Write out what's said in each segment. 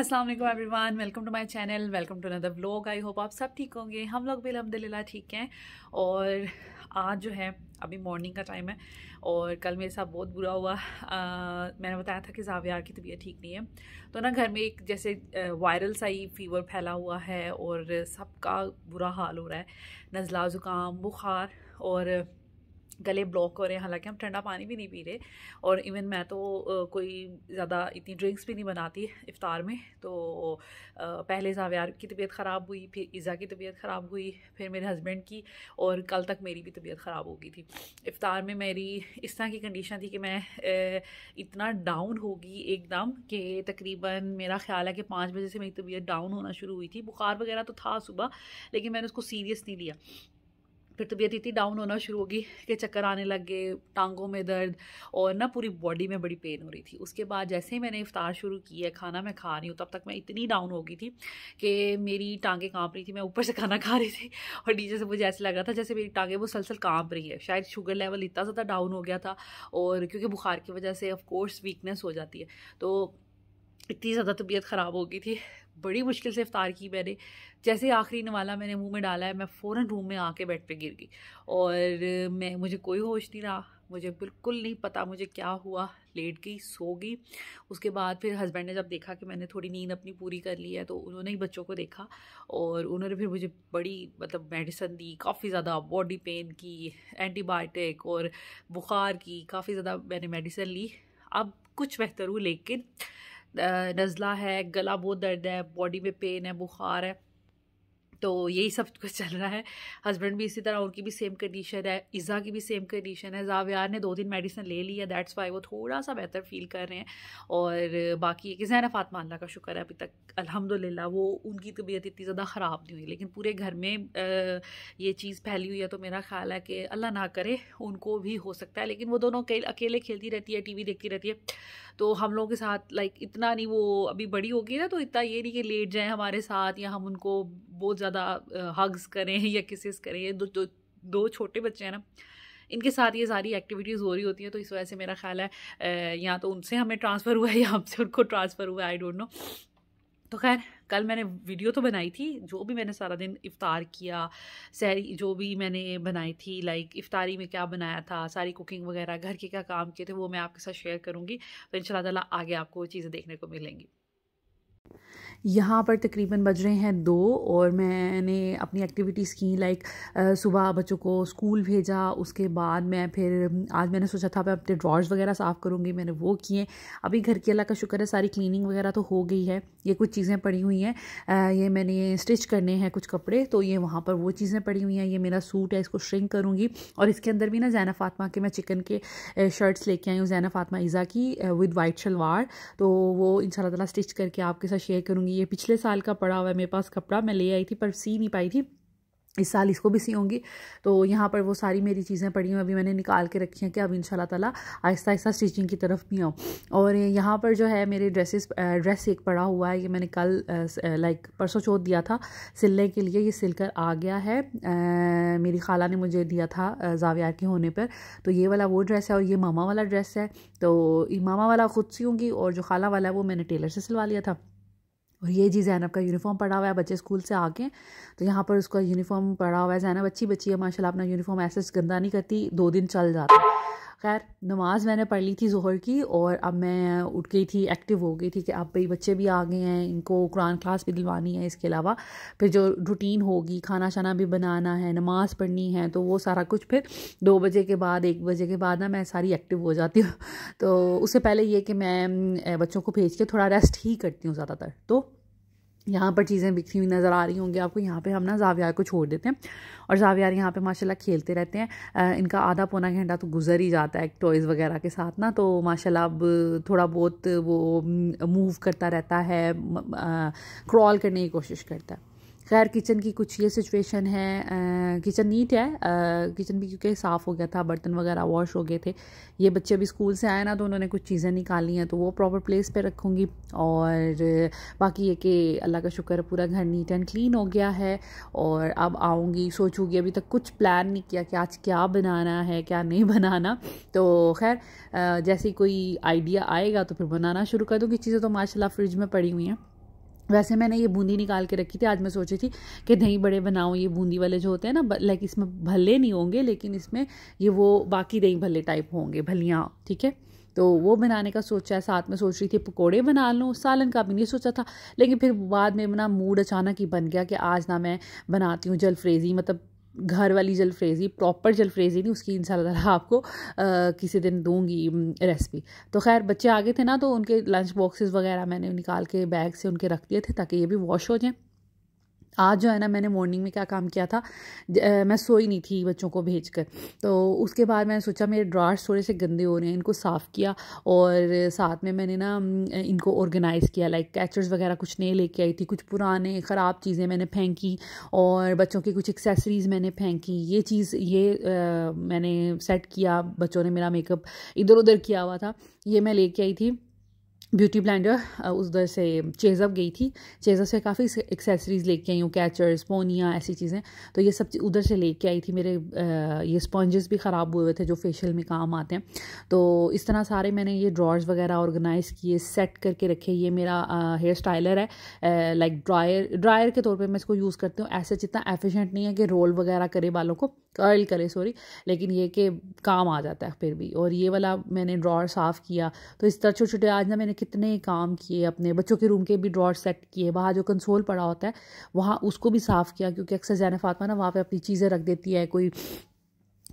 अस्सलाम वालेकुम everyone welcome to my channel welcome to another vlog I hope आप सब ठीक होंगे हम लोग भी अलहमदिल्ला ठीक हैं और आज जो है अभी मॉर्निंग का टाइम है और कल मेरे साथ बहुत बुरा हुआ आ, मैंने बताया था कि जाव्यार की तबीयत ठीक नहीं है तो ना घर में एक जैसे वायरल सा ही फीवर फैला हुआ है और सबका बुरा हाल हो रहा है नज़ला ज़ुकाम बुखार और गले ब्लॉक हो रहे हैं हालांकि हम ठंडा पानी भी नहीं पी रहे और इवन मैं तो कोई ज़्यादा इतनी ड्रिंक्स भी नहीं बनाती इफ़ार में तो पहले जाव्यार की तबीयत ख़राब हुई फिर ईज़ा की तबीयत ख़राब हुई फिर मेरे हस्बैंड की और कल तक मेरी भी तबीयत ख़राब हो गई थी इफ़ार में मेरी इस तरह की कंडीशन थी कि मैं इतना डाउन होगी एकदम कि तकरीबन मेरा ख्याल है कि पाँच बजे से मेरी तबीयत डाउन होना शुरू हुई थी बुखार वगैरह तो था सुबह लेकिन मैंने उसको सीरियस नहीं लिया फिर तबीयत इतनी डाउन होना शुरू होगी कि चक्कर आने लग गए टांगों में दर्द और ना पूरी बॉडी में बड़ी पेन हो रही थी उसके बाद जैसे ही मैंने इफ़ार शुरू की है खाना मैं खा रही हूँ तब तक मैं इतनी डाउन हो गई थी कि मेरी टांगें काँप रही थी मैं ऊपर से खाना खा रही थी और नीचे से मुझे ऐसा लग रहा था जैसे मेरी टांगें मुसलसल काँप रही है शायद शुगर लेवल इतना ज़्यादा डाउन हो गया था और क्योंकि बुखार की वजह से ऑफकोर्स वीकनेस हो जाती है तो इतनी ज़्यादा तबीयत ख़राब हो गई थी बड़ी मुश्किल से इफ़ार की मैंने जैसे आखिरी नवाला मैंने मुंह में डाला है मैं फ़ौर रूम में आके बेड पे गिर गई और मैं मुझे कोई होश नहीं रहा मुझे बिल्कुल नहीं पता मुझे क्या हुआ लेट गई सो गई उसके बाद फिर हस्बैंड ने जब देखा कि मैंने थोड़ी नींद अपनी पूरी कर ली है तो उन्होंने ही बच्चों को देखा और उन्होंने फिर मुझे बड़ी मतलब मेडिसन दी काफ़ी ज़्यादा बॉडी पेन की एंटीबायोटिक और बुखार की काफ़ी ज़्यादा मैंने मेडिसन ली अब कुछ बेहतर हूँ लेकिन नज़ला है गला बहुत दर्द है बॉडी में पेन है बुखार है तो यही सब कुछ चल रहा है हस्बैंड भी इसी तरह उनकी भी सेम कंडीशन है इज़ा की भी सेम कंडीशन है जावियार ने दो दिन मेडिसिन ले ली है दैट्स वाई वो थोड़ा सा बेहतर फील कर रहे हैं और बाकी कि जैन फातमा अल्लाह का शुक्र है अभी तक अलहमदिल्ला वो उनकी तबीयत इतनी ज़्यादा ख़राब नहीं हुई लेकिन पूरे घर में ये चीज़ फैली हुई है तो मेरा ख्याल है कि अल्लाह ना करे उनको भी हो सकता है लेकिन वो दोनों अकेले खेलती रहती है टीवी देखती रहती है तो हम लोगों के साथ लाइक इतना नहीं वो अभी बड़ी होगी ना तो इतना ये नहीं कि लेट जाएँ हमारे साथ या हम उनको बहुत ज़्यादा हग्स करें या किसेस करें ये दो दो, दो छोटे बच्चे हैं ना इनके साथ ये सारी एक्टिविटीज़ हो रही होती हैं तो इस वजह से मेरा ख्याल है या तो उनसे हमें ट्रांसफ़र हुआ है या हमसे उनको ट्रांसफ़र हुआ है आई डोंट नो तो खैर कल मैंने वीडियो तो बनाई थी जो भी मैंने सारा दिन इफ़ार किया सैरी जो भी मैंने बनाई थी लाइक इफ़ारी में क्या बनाया था सारी कुकिंग वगैरह घर के क्या काम किए थे वो मैं आपके साथ शेयर करूँगी तो इन शाला आगे आपको वो चीज़ें देखने को मिलेंगी यहाँ पर तकरीबन बज रहे हैं दो और मैंने अपनी एक्टिविटीज़ की लाइक सुबह बच्चों को स्कूल भेजा उसके बाद मैं फिर आज मैंने सोचा था मैं अपने ड्रॉर्स वगैरह साफ़ करूँगी मैंने वो किए अभी घर के अल्लाह का शुक्र है सारी क्लीनिंग वगैरह तो हो गई है ये कुछ चीज़ें पड़ी हुई हैं ये मैंने स्टिच करने हैं कुछ कपड़े तो ये वहाँ पर वो चीज़ें पड़ी हुई हैं ये मेरा सूट है इसको श्रिंक करूँगी और इसके अंदर भी ना ज़ैन फातमा के मैं चिकन के शर्ट्स लेके आई हूँ जैन फातमा ईज़ा की विद वाइट शलवार तो वो इन ताला स्टिच करके आपके साथ शेयर करूँगी ये पिछले साल का पड़ा हुआ है मेरे पास कपड़ा मैं ले आई थी पर सी नहीं पाई थी इस साल इसको भी सीऊँगी तो यहाँ पर वो सारी मेरी चीज़ें पड़ी हुई अभी मैंने निकाल के रखी हैं कि अब इन तला आहिस्ता आहिस्ता स्टिचिंग की तरफ भी आऊँ और यहाँ पर जो है मेरे ड्रेसेस ड्रेस एक पड़ा हुआ है ये मैंने कल लाइक परसों चौथ दिया था सिलने के लिए ये सिलकर आ गया है आ, मेरी खाला ने मुझे दिया था जाविया के होने पर तो ये वाला वो ड्रेस है और ये मामा वाला ड्रेस है तो मामा वाला ख़ुद सीऊँगी और जो खाला वाला है वो मैंने टेलर से सिलवा लिया था और ये जी जैनब का यूनिफॉर्म पड़ा हुआ है बच्चे स्कूल से आके तो यहाँ पर उसका यूनिफॉर्म पड़ा हुआ है जैनब अच्छी बच्ची है माशाल्लाह अपना यूनिफॉर्म ऐसे गंदा नहीं करती दो दिन चल जाता खैर नमाज़ मैंने पढ़ ली थी जोहर की और अब मैं उठ गई थी एक्टिव हो गई थी कि अब भाई बच्चे भी आ गए हैं इनको कुरान क्लास भी दिलवानी है इसके अलावा फिर जो रूटीन होगी खाना शाना भी बनाना है नमाज़ पढ़नी है तो वो सारा कुछ फिर दो बजे के बाद एक बजे के बाद ना मैं सारी एक्टिव हो जाती हूँ तो उससे पहले ये कि मैं बच्चों को भेज के थोड़ा रेस्ट ही करती हूँ ज़्यादातर तो यहाँ पर चीज़ें बिखरी हुई नज़र आ रही होंगी आपको यहाँ पे हम ना जावियार को छोड़ देते हैं और जावियार यहाँ पे माशाल्लाह खेलते रहते हैं आ, इनका आधा पौना घंटा तो गुजर ही जाता है टॉयज़ वगैरह के साथ ना तो माशाल्लाह अब थोड़ा बहुत वो मूव करता रहता है क्रॉल करने की कोशिश करता है खैर किचन की कुछ ये सिचुएशन है किचन नीट है किचन भी क्योंकि साफ़ हो गया था बर्तन वगैरह वॉश हो गए थे ये बच्चे अभी स्कूल से आए ना तो उन्होंने कुछ चीज़ें निकाली हैं तो वो प्रॉपर प्लेस पे रखूँगी और बाकी ये कि अल्लाह का शुक्र पूरा घर नीट एंड क्लीन हो गया है और अब आऊँगी सोचूँगी अभी तक कुछ प्लान नहीं किया कि आज क्या बनाना है क्या नहीं बनाना तो खैर जैसे कोई आइडिया आएगा तो फिर बनाना शुरू कर दूँगी चीज़ें तो माशाला फ्रिज में पड़ी हुई हैं वैसे मैंने ये बूंदी निकाल के रखी थी आज मैं सोची थी कि दही बड़े बनाऊँ ये बूंदी वाले जो होते हैं ना लाइक इसमें भले नहीं होंगे लेकिन इसमें ये वो बाकी दही भले टाइप होंगे भलियाँ ठीक है तो वो बनाने का सोचा है साथ में सोच रही थी पकोड़े बना लूँ सालन का भी नहीं सोचा था लेकिन फिर बाद में ना मूड अचानक ही बन गया कि आज ना मैं बनाती हूँ जलफ्रेजी मतलब घर वाली जलफ्रेजी प्रॉपर जलफ्रेजी नहीं उसकी इन आपको किसी दिन दूंगी रेसिपी तो खैर बच्चे आगे थे ना तो उनके लंच बॉक्सेस वगैरह मैंने निकाल के बैग से उनके रख दिए थे ताकि ये भी वॉश हो जाएँ आज जो है ना मैंने मॉर्निंग में क्या काम किया था मैं सोई नहीं थी बच्चों को भेज कर तो उसके बाद मैंने सोचा मेरे ड्रार्स थोड़े से गंदे हो रहे हैं इनको साफ़ किया और साथ में मैंने ना इनको ऑर्गेनाइज़ किया लाइक कैचर्स वगैरह कुछ नए लेके आई थी कुछ पुराने ख़राब चीज़ें मैंने फेंकी और बच्चों की कुछ एक्सेसरीज़ मैंने फेंकी ये चीज़ ये आ, मैंने सेट किया बच्चों ने मेरा मेकअप इधर उधर किया हुआ था ये मैं लेके आई थी ब्यूटी ब्लैंडर उधर से चेज़अप गई थी चेज़अप से काफ़ी एक्सेसरीज़ लेके आई हूँ कैचर्स पोनिया ऐसी चीज़ें तो ये सब उधर से लेके आई थी मेरे ये स्पॉन्जेस भी ख़राब हुए हुए थे जो फेशियल में काम आते हैं तो इस तरह सारे मैंने ये ड्रॉर्स वगैरह ऑर्गेनाइज़ किए सेट करके रखे ये मेरा हेयर स्टाइलर है लाइक ड्रायर ड्रायर के तौर पर मैं इसको यूज़ करती हूँ ऐसे जितना एफिशेंट नहीं है कि रोल वगैरह करे बालों को कर्ल करे सॉरी लेकिन ये कि काम आ जाता है फिर भी और ये वाला मैंने ड्रॉर साफ़ किया तो इस तरह छोटे छोटे आज ना मैंने कितने काम किए अपने बच्चों के रूम के भी ड्रॉर सेट किए वहाँ जो कंसोल पड़ा होता है वहाँ उसको भी साफ़ किया क्योंकि अक्सर जैन फातमा ना वहाँ पर अपनी चीज़ें रख देती है कोई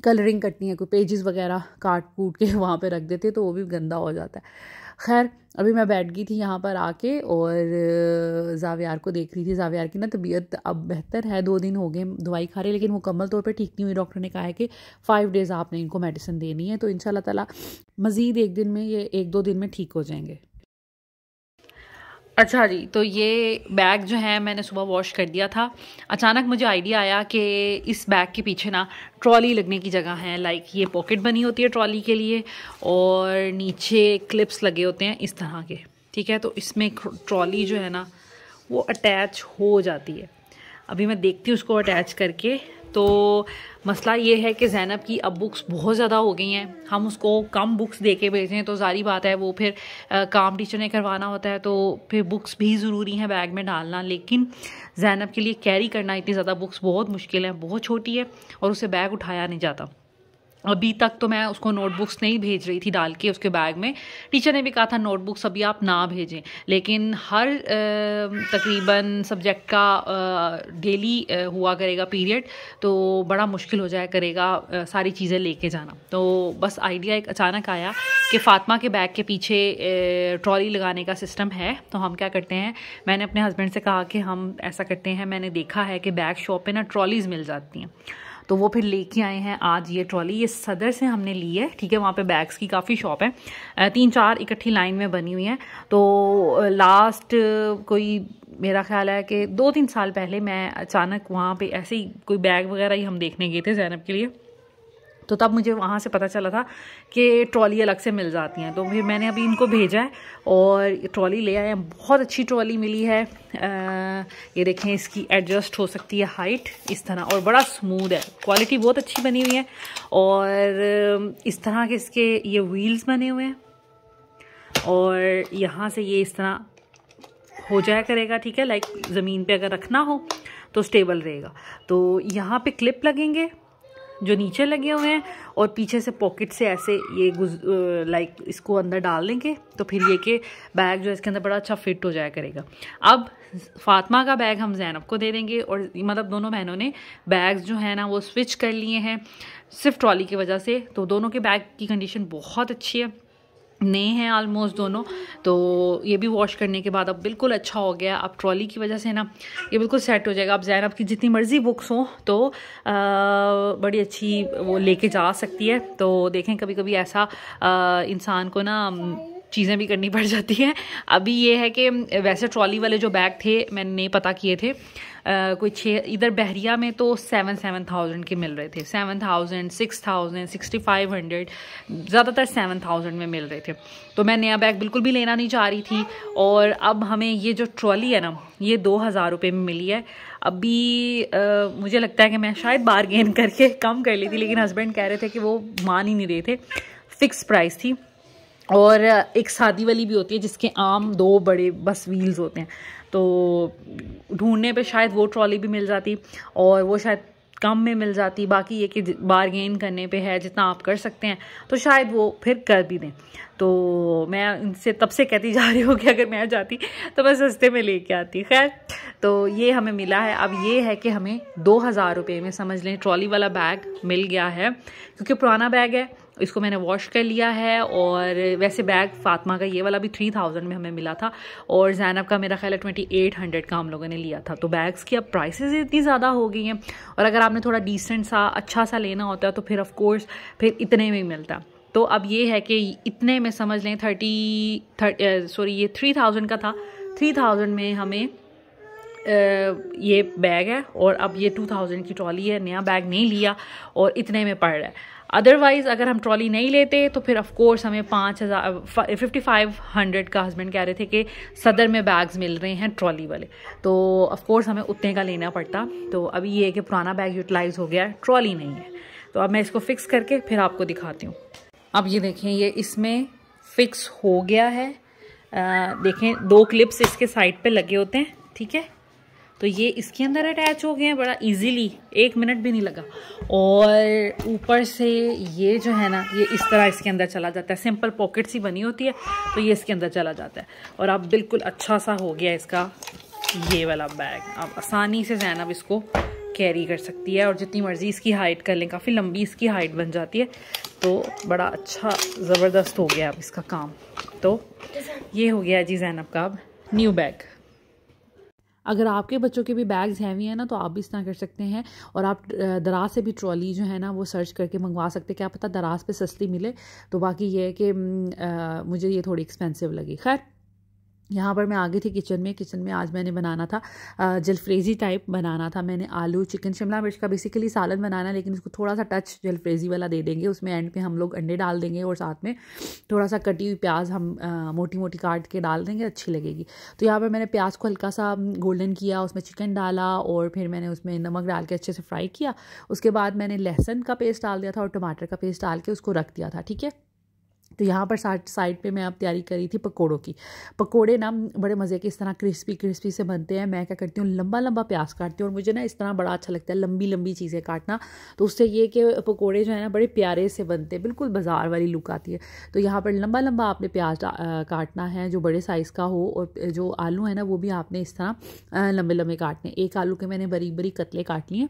कलरिंग करनी है कोई पेजेस वगैरह काट कूट के वहाँ पे रख देते तो वो भी गंदा हो जाता है खैर अभी मैं बैठ गई थी यहाँ पर आके और जावियार को देख रही थी जावियार की ना तबीयत अब बेहतर है दो दिन हो गए दवाई खा रही लेकिन मुकम्मल तौर पे ठीक नहीं हुई डॉक्टर ने कहा है कि फ़ाइव डेज़ आपने इनको मेडिसिन देनी है तो इन ताला मज़ीद एक दिन में ये एक दो दिन में ठीक हो जाएंगे अच्छा जी तो ये बैग जो है मैंने सुबह वॉश कर दिया था अचानक मुझे आइडिया आया कि इस बैग के पीछे ना ट्रॉली लगने की जगह है लाइक ये पॉकेट बनी होती है ट्रॉली के लिए और नीचे क्लिप्स लगे होते हैं इस तरह के ठीक है तो इसमें ट्रॉली जो है ना वो अटैच हो जाती है अभी मैं देखती हूँ उसको अटैच करके तो मसला ये है कि जैनब की अब बुक्स बहुत ज़्यादा हो गई हैं हम उसको कम बुक्स दे के भेजें तो जारी बात है वो फिर आ, काम टीचर ने करवाना होता है तो फिर बुक्स भी ज़रूरी हैं बैग में डालना लेकिन जैनब के लिए कैरी करना इतनी ज़्यादा बुक्स बहुत मुश्किल है बहुत छोटी है और उसे बैग उठाया नहीं जाता अभी तक तो मैं उसको नोटबुक्स नहीं भेज रही थी डाल के उसके बैग में टीचर ने भी कहा था नोटबुक्स अभी आप ना भेजें लेकिन हर तकरीबन सब्जेक्ट का डेली हुआ करेगा पीरियड तो बड़ा मुश्किल हो जाया करेगा सारी चीज़ें लेके जाना तो बस आइडिया एक अचानक आया कि फ़ातमा के बैग के पीछे ट्रॉली लगाने का सिस्टम है तो हम क्या करते हैं मैंने अपने हस्बैंड से कहा कि हम ऐसा करते हैं मैंने देखा है कि बैग शॉप पर ना ट्रॉलीज़ मिल जाती हैं तो वो फिर लेके आए हैं आज ये ट्रॉली ये सदर से हमने ली है ठीक है वहाँ पे बैग्स की काफ़ी शॉप है तीन चार इकट्ठी लाइन में बनी हुई है तो लास्ट कोई मेरा ख्याल है कि दो तीन साल पहले मैं अचानक वहाँ पे ऐसे ही कोई बैग वगैरह ही हम देखने गए थे जैनब के लिए तो तब मुझे वहाँ से पता चला था कि ट्रॉली अलग से मिल जाती हैं तो फिर मैंने अभी इनको भेजा है और ट्रॉली ले आए हैं बहुत अच्छी ट्रॉली मिली है आ, ये देखें इसकी एडजस्ट हो सकती है हाइट इस तरह और बड़ा स्मूद है क्वालिटी बहुत अच्छी बनी हुई है और इस तरह के इसके ये व्हील्स बने हुए हैं और यहाँ से ये इस तरह हो जाया करेगा ठीक है लाइक ज़मीन पर अगर रखना हो तो स्टेबल रहेगा तो यहाँ पर क्लिप लगेंगे जो नीचे लगे हुए हैं और पीछे से पॉकेट से ऐसे ये लाइक इसको अंदर डाल देंगे तो फिर ये कि बैग जो है इसके अंदर बड़ा अच्छा फिट हो जाया करेगा अब फातमा का बैग हम जैनब को दे देंगे और मतलब दोनों बहनों ने बैग्स जो है ना वो स्विच कर लिए हैं सिर्फ ट्रॉली की वजह से तो दोनों के बैग की कंडीशन बहुत अच्छी है नए हैं ऑलमोस्ट दोनों तो ये भी वॉश करने के बाद अब बिल्कुल अच्छा हो गया अब ट्रॉली की वजह से ना ये बिल्कुल सेट हो जाएगा अब जैन आपकी जितनी मर्ज़ी बुक्स हों तो आ, बड़ी अच्छी वो लेके जा सकती है तो देखें कभी कभी ऐसा इंसान को ना चीज़ें भी करनी पड़ जाती हैं अभी ये है कि वैसे ट्रॉली वाले जो बैग थे मैंने नहीं पता किए थे कोई छः इधर बहरिया में तो सेवन सेवन थाउजेंड के मिल रहे थे seven thousand six thousand sixty five hundred ज़्यादातर सेवन थाउजेंड में मिल रहे थे तो मैं नया बैग बिल्कुल भी लेना नहीं चाह रही थी और अब हमें ये जो ट्रॉली है ना ये दो हज़ार रुपये में मिली है अभी आ, मुझे लगता है कि मैं शायद बारगेन करके कम कर ली थी लेकिन हस्बैंड कह रहे थे कि वो मान ही नहीं रहे थे फिक्स प्राइस थी और एक सादी वाली भी होती है जिसके आम दो बड़े बस व्हील्स होते हैं तो ढूंढने पे शायद वो ट्रॉली भी मिल जाती और वो शायद कम में मिल जाती बाकी ये कि बारगेन करने पे है जितना आप कर सकते हैं तो शायद वो फिर कर भी दें तो मैं उनसे तब से कहती जा रही हूँ कि अगर मैं जाती तो मैं सस्ते में लेके आती खैर तो ये हमें मिला है अब ये है कि हमें दो हज़ार रुपये में समझ लें ट्रॉली वाला बैग मिल गया है क्योंकि पुराना बैग है इसको मैंने वॉश कर लिया है और वैसे बैग फातमा का ये वाला भी थ्री थाउजेंड में हमें मिला था और जैनब का मेरा ख्याल है ट्वेंटी एट हंड्रेड का हम लोगों ने लिया था तो बैग्स की अब प्राइसेस इतनी ज़्यादा हो गई हैं और अगर आपने थोड़ा डिसेंट सा अच्छा सा लेना होता है तो फिर ऑफकोर्स फिर इतने में ही मिलता तो अब ये है कि इतने में समझ लें थर्टी सॉरी ये थ्री थाउजेंड का था थ्री थाउजेंड में हमें ये बैग है और अब ये टू थाउजेंड की ट्रॉली है नया बैग नहीं लिया और इतने में पड़ रहा है अदरवाइज़ अगर हम ट्रॉली नहीं लेते तो फिर ऑफकोर्स हमें पाँच हज़ार फिफ्टी फाइव हंड्रेड का हस्बैंड कह रहे थे कि सदर में बैग्स मिल रहे हैं ट्रॉली वाले तो ऑफकोर्स हमें उतने का लेना पड़ता तो अभी ये है कि पुराना बैग यूटिलाइज़ हो गया है ट्रॉली नहीं है तो अब मैं इसको फ़िक्स करके फिर आपको दिखाती हूँ अब ये देखें ये इसमें फ़िक्स हो गया है आ, uh, देखें दो क्लिप्स इसके साइड पर लगे होते हैं ठीक है तो ये इसके अंदर अटैच हो गए हैं बड़ा इजीली एक मिनट भी नहीं लगा और ऊपर से ये जो है ना ये इस तरह इसके अंदर चला जाता है सिंपल पॉकेट सी बनी होती है तो ये इसके अंदर चला जाता है और अब बिल्कुल अच्छा सा हो गया इसका ये वाला बैग अब आसानी से जैनब इसको कैरी कर सकती है और जितनी मर्ज़ी इसकी हाइट कर लें काफ़ी लंबी इसकी हाइट बन जाती है तो बड़ा अच्छा ज़बरदस्त हो गया अब इसका काम तो ये हो गया जी जैनब का अब न्यू बैग अगर आपके बच्चों के भी बैग्स हैवी हैं ना तो आप भी इस तरह कर सकते हैं और आप दराज से भी ट्रॉली जो है ना वो सर्च करके मंगवा सकते हैं क्या पता दराज पे सस्ती मिले तो बाकी ये है कि मुझे ये थोड़ी एक्सपेंसिव लगी खैर यहाँ पर मैं आ गई थी किचन में किचन में आज मैंने बनाना था जलफ्रेजी टाइप बनाना था मैंने आलू चिकन शिमला मिर्च का बेसिकली सालन बनाना है लेकिन इसको थोड़ा सा टच जलफ्रेजी वाला दे देंगे उसमें एंड पे हम लोग अंडे डाल देंगे और साथ में थोड़ा सा कटी हुई प्याज हम आ, मोटी मोटी काट के डाल देंगे अच्छी लगेगी तो यहाँ पर मैंने प्याज को हल्का सा गोल्डन किया उसमें चिकन डाला और फिर मैंने उसमें नमक डाल के अच्छे से फ्राई किया उसके बाद मैंने लहसुन का पेस्ट डाल दिया था और टमाटर का पेस्ट डाल के उसको रख दिया था ठीक है तो यहाँ पर साइड पे मैं अब तैयारी करी थी पकोड़ों की पकोड़े ना बड़े मज़े के इस तरह क्रिस्पी क्रिस्पी से बनते हैं मैं क्या करती हूँ लंबा लंबा प्याज काटती हूँ और मुझे ना इस तरह बड़ा अच्छा लगता है लंबी लंबी चीज़ें काटना तो उससे ये कि पकोड़े जो है ना बड़े प्यारे से बनते हैं बिल्कुल बाजार वाली लुक आती है तो यहाँ पर लंबा लंबा आपने प्याज काटना है जो बड़े साइज़ का हो और जो आलू है ना वो भी आपने इस तरह लंबे लंबे काटने एक आलू के मैंने बरी बरी कतले काट लिए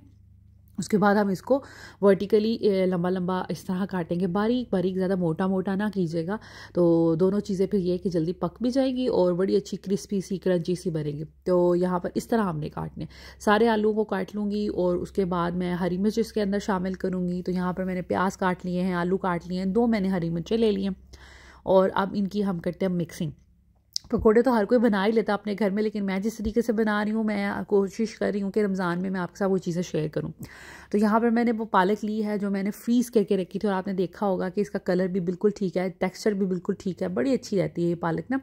उसके बाद हम इसको वर्टिकली लंबा लंबा इस तरह काटेंगे बारीक बारीक ज़्यादा मोटा मोटा ना कीजिएगा तो दोनों चीज़ें फिर ये है कि जल्दी पक भी जाएगी और बड़ी अच्छी क्रिस्पी सी क्रंची सी बनेगी तो यहाँ पर इस तरह हमने काटने सारे आलूओं को काट लूँगी और उसके बाद मैं हरी मिर्च इसके अंदर शामिल करूँगी तो यहाँ पर मैंने प्याज काट लिए हैं आलू काट लिए हैं दो मैंने हरी मिर्चें ले लिए और अब इनकी हम करते हैं मिक्सिंग पकोड़े तो हर कोई बना ही लेता अपने घर में लेकिन मैं जिस तरीके से बना रही हूँ मैं कोशिश कर रही हूँ कि रमज़ान में मैं आपके साथ वो चीज़ें शेयर करूँ तो यहाँ पर मैंने वो पालक ली है जो मैंने फ्रीज़ करके रखी थी और आपने देखा होगा कि इसका कलर भी बिल्कुल ठीक है टेक्स्चर भी बिल्कुल ठीक है बड़ी अच्छी रहती है ये पालक ना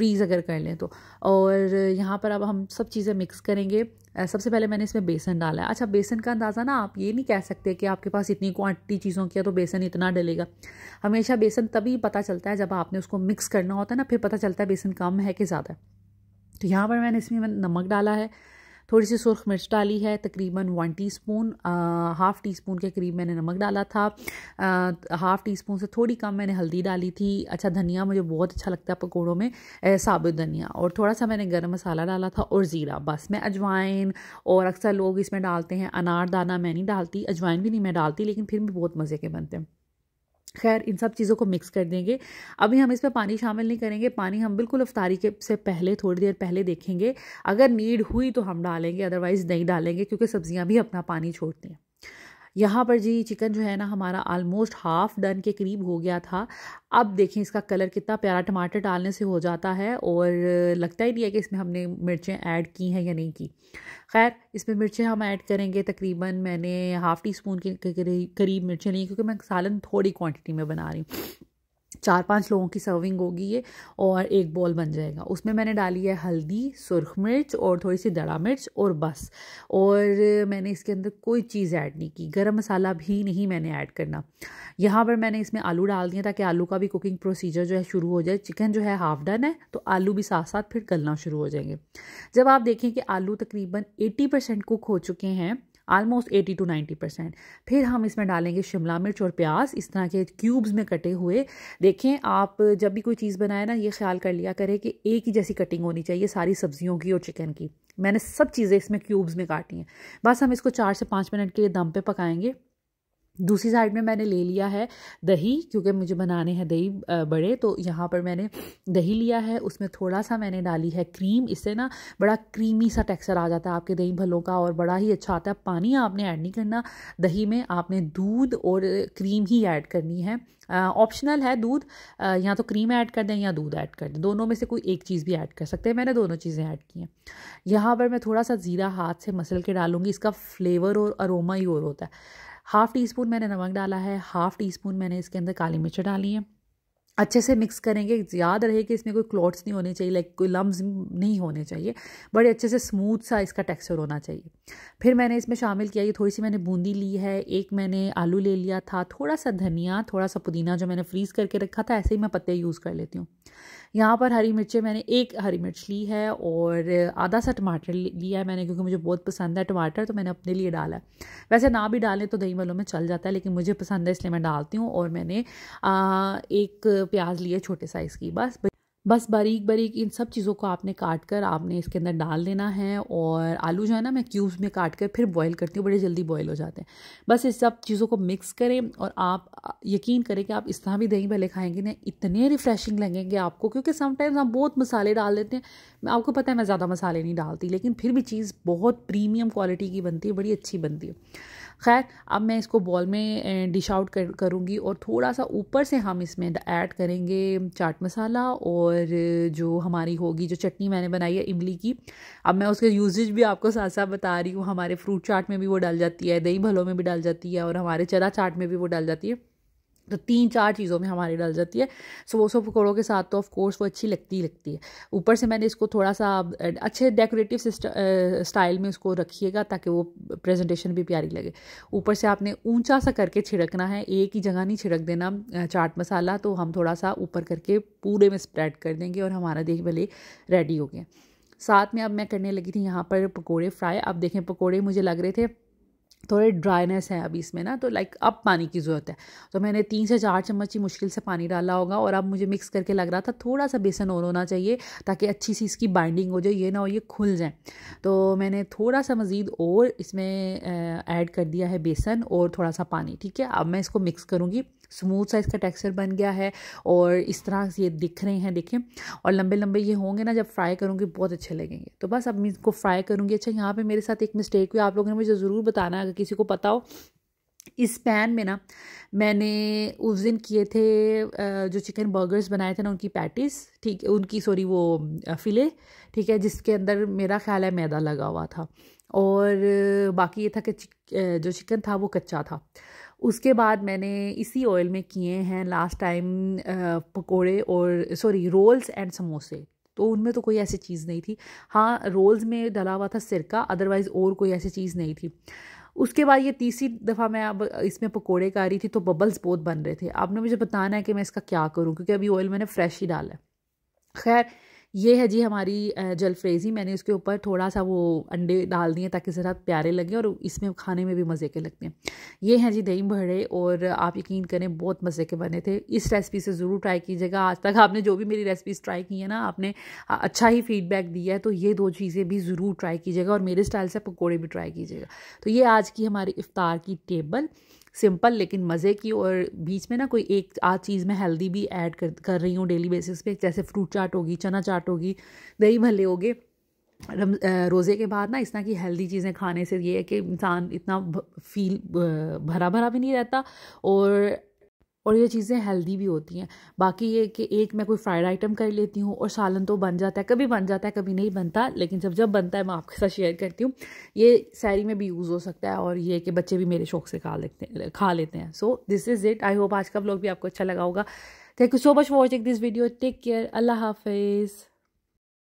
फ्रीज़ अगर कर लें तो और यहाँ पर अब हम सब चीज़ें मिक्स करेंगे सबसे पहले मैंने इसमें बेसन डाला है अच्छा बेसन का अंदाज़ा ना आप ये नहीं कह सकते कि आपके पास इतनी क्वांटिटी चीज़ों की है तो बेसन इतना डलेगा हमेशा बेसन तभी पता चलता है जब आपने उसको मिक्स करना होता है ना फिर पता चलता है बेसन कम है कि ज़्यादा तो यहाँ पर मैंने इसमें नमक डाला है थोड़ी सी सुरख मिर्च डाली है तकरीबन one teaspoon half teaspoon के करीब मैंने नमक डाला था हाफ़ टी स्पून से थोड़ी कम मैंने हल्दी डाली थी अच्छा धनिया मुझे बहुत अच्छा लगता है पकौड़ों में साबुत धनिया और थोड़ा सा मैंने गर्म मसाला डाला था और ज़ीरा बस मैं अजवाइन और अक्सर लोग इसमें डालते हैं अनारदाना मैं नहीं डालती अजवाइन भी नहीं मैं डालती लेकिन फिर भी बहुत मज़े के बनते हैं खैर इन सब चीज़ों को मिक्स कर देंगे अभी हम इसमें पानी शामिल नहीं करेंगे पानी हम बिल्कुल अफ्तारी के से पहले थोड़ी देर पहले देखेंगे अगर नीड हुई तो हम डालेंगे अदरवाइज़ नहीं डालेंगे क्योंकि सब्जियां भी अपना पानी छोड़ती हैं यहाँ पर जी चिकन जो है ना हमारा आलमोस्ट हाफ डन के करीब हो गया था अब देखें इसका कलर कितना प्यारा टमाटर डालने से हो जाता है और लगता ही नहीं है कि इसमें हमने मिर्चें ऐड की हैं या नहीं की खैर इसमें मिर्चें हम ऐड करेंगे तकरीबन मैंने हाफ़ टी स्पून के करीब मिर्चें ली क्योंकि मैं सालन थोड़ी क्वांटिटी में बना रही हूँ चार पांच लोगों की सर्विंग होगी ये और एक बॉल बन जाएगा उसमें मैंने डाली है हल्दी सुरख मिर्च और थोड़ी सी दड़ा मिर्च और बस और मैंने इसके अंदर कोई चीज़ ऐड नहीं की गरम मसाला भी नहीं मैंने ऐड करना यहाँ पर मैंने इसमें आलू डाल दिया ताकि आलू का भी कुकिंग प्रोसीजर जो है शुरू हो जाए चिकन जो है हाफ डन है तो आलू भी साथ साथ फिर गलना शुरू हो जाएंगे जब आप देखें कि आलू तकरीबन एटी कुक हो चुके हैं almost eighty two ninety percent फिर हम इसमें डालेंगे शिमला मिर्च और प्याज इस तरह के क्यूब्स में कटे हुए देखें आप जब भी कोई चीज़ बनाए ना ये ख्याल कर लिया करें कि एक ही जैसी कटिंग होनी चाहिए सारी सब्जियों की और चिकन की मैंने सब चीज़ें इसमें क्यूब्स में काटी हैं बस हम इसको चार से पाँच मिनट के लिए दम पे पकाएंगे दूसरी साइड में मैंने ले लिया है दही क्योंकि मुझे बनाने हैं दही बड़े तो यहाँ पर मैंने दही लिया है उसमें थोड़ा सा मैंने डाली है क्रीम इससे ना बड़ा क्रीमी सा टेक्सचर आ जाता है आपके दही भलों का और बड़ा ही अच्छा आता है पानी आपने ऐड नहीं करना दही में आपने दूध और क्रीम ही ऐड करनी है ऑप्शनल है दूध या तो क्रीम ऐड कर दें या दूध ऐड कर दें दोनों में से कोई एक चीज़ भी ऐड कर सकते हैं मैंने दोनों चीज़ें ऐड की हैं यहाँ पर मैं थोड़ा सा ज़ीरा हाथ से मसल के डालूंगी इसका फ्लेवर और अरोमा ही और होता है हाफ़ टी स्पून मैंने नमक डाला है हाफ़ टी स्पून मैंने इसके अंदर काली मिर्च डाली है अच्छे से मिक्स करेंगे याद रहे कि इसमें कोई क्लॉट्स नहीं होने चाहिए लाइक कोई लम्ब नहीं होने चाहिए बड़े अच्छे से स्मूथ सा इसका टेक्सचर होना चाहिए फिर मैंने इसमें शामिल किया ये थोड़ी सी मैंने बूंदी ली है एक मैंने आलू ले लिया था थोड़ा सा धनिया थोड़ा सा पुदीना जो मैंने फ्रीज़ करके रखा था ऐसे ही मैं पत्ते यूज़ कर लेती हूँ यहाँ पर हरी मिर्चें मैंने एक हरी मिर्च ली है और आधा सा टमाटर लिया है मैंने क्योंकि मुझे बहुत पसंद है टमाटर तो मैंने अपने लिए डाला है वैसे ना भी डालें तो दही वालों में चल जाता है लेकिन मुझे पसंद है इसलिए मैं डालती हूँ और मैंने आ, एक प्याज लिया छोटे साइज़ की बस बस बारीक बारीक इन सब चीज़ों को आपने काट कर आपने इसके अंदर डाल देना है और आलू जो है ना मैं क्यूब्स में काट कर फिर बॉईल करती हूँ बड़े जल्दी बॉईल हो जाते हैं बस इस सब चीज़ों को मिक्स करें और आप यकीन करें कि आप इस तरह भी दही भले खाएंगे ना इतने रिफ़्रेशिंग लगेंगे आपको क्योंकि समटाइम्स हम बहुत मसाले डाल देते हैं आपको पता है मैं ज़्यादा मसाले नहीं डालती लेकिन फिर भी चीज़ बहुत प्रीमियम क्वालिटी की बनती है बड़ी अच्छी बनती है खैर अब मैं इसको बॉल में डिश आउट कर करूँगी और थोड़ा सा ऊपर से हम इसमें ऐड करेंगे चाट मसाला और जो हमारी होगी जो चटनी मैंने बनाई है इमली की अब मैं उसके यूजेज भी आपको साथ साथ बता रही हूँ हमारे फ्रूट चाट में भी वो डाल जाती है दही भलों में भी डाल जाती है और हमारे चना चाट में भी वो डाल जाती है तो तीन चार चीज़ों में हमारी डल जाती है सो सब पकौड़ों के साथ तो ऑफ कोर्स वो अच्छी लगती ही लगती है ऊपर से मैंने इसको थोड़ा सा अच्छे डेकोरेटिव स्टाइल में उसको रखिएगा ताकि वो प्रेजेंटेशन भी प्यारी लगे ऊपर से आपने ऊंचा सा करके छिड़कना है एक ही जगह नहीं छिड़क देना चाट मसाला तो हम थोड़ा सा ऊपर करके पूरे में स्प्रेड कर देंगे और हमारा देख भले रेडी हो गया साथ में अब मैं करने लगी थी यहाँ पर पकौड़े फ्राई अब देखें पकौड़े मुझे लग रहे थे थोड़े ड्राइनेस है अभी इसमें ना तो लाइक अब पानी की ज़रूरत है तो मैंने तीन से चार चम्मच ही मुश्किल से पानी डाला होगा और अब मुझे मिक्स करके लग रहा था थोड़ा सा बेसन और होना चाहिए ताकि अच्छी सी इसकी बाइंडिंग हो जाए ये ना हो ये खुल जाए तो मैंने थोड़ा सा मज़ीद और इसमें ऐड कर दिया है बेसन और थोड़ा सा पानी ठीक है अब मैं इसको मिक्स करूँगी स्मूथ सा इसका टेक्सचर बन गया है और इस तरह से ये दिख रहे हैं देखें और लंबे लंबे ये होंगे ना जब फ्राई करूँगी बहुत अच्छे लगेंगे तो बस अब मैं इसको फ्राई करूँगी अच्छा यहाँ पर मेरे साथ एक मिस्टेक हुई आप लोगों ने मुझे ज़रूर बताना अगर किसी को पता हो इस पैन में ना मैंने उस दिन किए थे जो चिकन बर्गर्स बनाए थे ना उनकी पैटिस ठीक है उनकी सॉरी वो फिले ठीक है जिसके अंदर मेरा ख्याल है मैदा लगा हुआ था और बाकी ये था कि जो चिकन था वो कच्चा था उसके बाद मैंने इसी ऑयल में किए हैं लास्ट टाइम पकोड़े और सॉरी रोल्स एंड समोसे तो उनमें तो कोई ऐसी चीज़ नहीं थी हाँ रोल्स में डला हुआ था सिरका अदरवाइज़ और कोई ऐसी चीज़ नहीं थी उसके बाद ये तीसरी दफ़ा मैं अब इसमें पकोड़े का रही थी तो बबल्स बहुत बन रहे थे आपने मुझे बताना है कि मैं इसका क्या करूँ क्योंकि अभी ऑयल मैंने फ्रेश ही डाला है खैर ये है जी हमारी जलफ्रेजी मैंने इसके ऊपर थोड़ा सा वो अंडे डाल दिए ताकि ज़रा प्यारे लगे और इसमें खाने में भी मज़े के लगते हैं ये हैं जी दही भड़े और आप यकीन करें बहुत मज़े के बने थे इस रेसिपी से ज़रूर ट्राई कीजिएगा आज तक आपने जो भी मेरी रेसिपीज़ ट्राई की है ना आपने अच्छा ही फीडबैक दिया है तो ये दो चीज़ें भी ज़रूर ट्राई कीजिएगा और मेरे स्टाइल से पकौड़े भी ट्राई कीजिएगा तो ये आज की हमारी इफ़ार की टेबल सिंपल लेकिन मज़े की और बीच में ना कोई एक आध चीज़ में हेल्दी भी ऐड कर कर रही हूँ डेली बेसिस पे जैसे फ्रूट चाट होगी चना चाट होगी दही भले होगे रोज़े के बाद ना इस तरह की हेल्दी चीज़ें खाने से ये है कि इंसान इतना फील भरा भरा भी नहीं रहता और और ये चीज़ें हेल्दी भी होती हैं बाकी ये कि एक मैं कोई फ्राइड आइटम कर लेती हूँ और सालन तो बन जाता है कभी बन जाता है कभी नहीं बनता लेकिन जब जब बनता है मैं आपके साथ शेयर करती हूँ ये सैरी में भी यूज़ हो सकता है और ये कि बच्चे भी मेरे शौक से खा लेते हैं खा लेते हैं so this is it I hope आज का ब्लॉग भी आपको अच्छा लगा होगा thank you so much watching this video take care अल्लाह हाफिज़